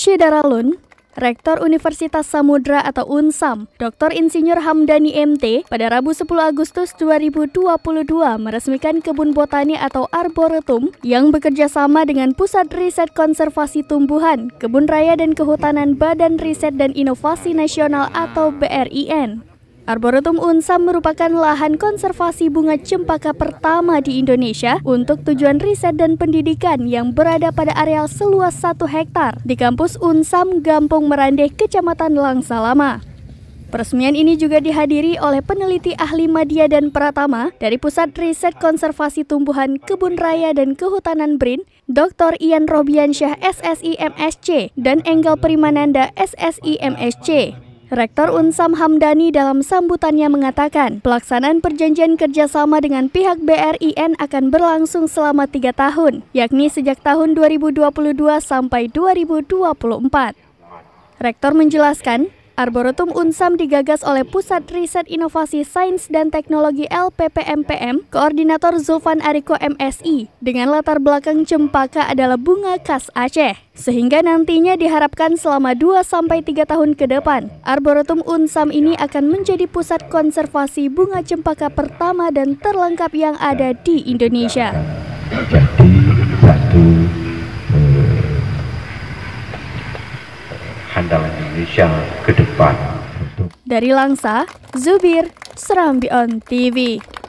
Syedaralun, Rektor Universitas Samudra atau UNSAM, Dr. Insinyur Hamdani MT, pada Rabu 10 Agustus 2022 meresmikan Kebun Botani atau Arboretum yang bekerja sama dengan Pusat Riset Konservasi Tumbuhan, Kebun Raya dan Kehutanan Badan Riset dan Inovasi Nasional atau BRIN. Arboretum Unsam merupakan lahan konservasi bunga cempaka pertama di Indonesia untuk tujuan riset dan pendidikan yang berada pada areal seluas satu hektar di kampus Unsam Gampung Merandeh, Kecamatan Langsalama. Peresmian ini juga dihadiri oleh peneliti ahli media dan Pratama dari Pusat Riset Konservasi Tumbuhan Kebun Raya dan Kehutanan BRIN, Dr. Ian Robiansyah SSI MSC dan Enggal Primananda SSI MSC. Rektor Unsam Hamdani dalam sambutannya mengatakan, pelaksanaan perjanjian kerjasama dengan pihak BRIN akan berlangsung selama tiga tahun, yakni sejak tahun 2022 sampai 2024. Rektor menjelaskan, Arboretum Unsam digagas oleh Pusat Riset Inovasi Sains dan Teknologi LPPMPM, Koordinator Zulfan Ariko MSI, dengan latar belakang cempaka adalah bunga khas Aceh. Sehingga nantinya diharapkan selama 2-3 tahun ke depan, Arboretum Unsam ini akan menjadi pusat konservasi bunga cempaka pertama dan terlengkap yang ada di Indonesia. Jadi andalan Indonesia ke depan. Dari Langsa, Zubir, Serambi On TV.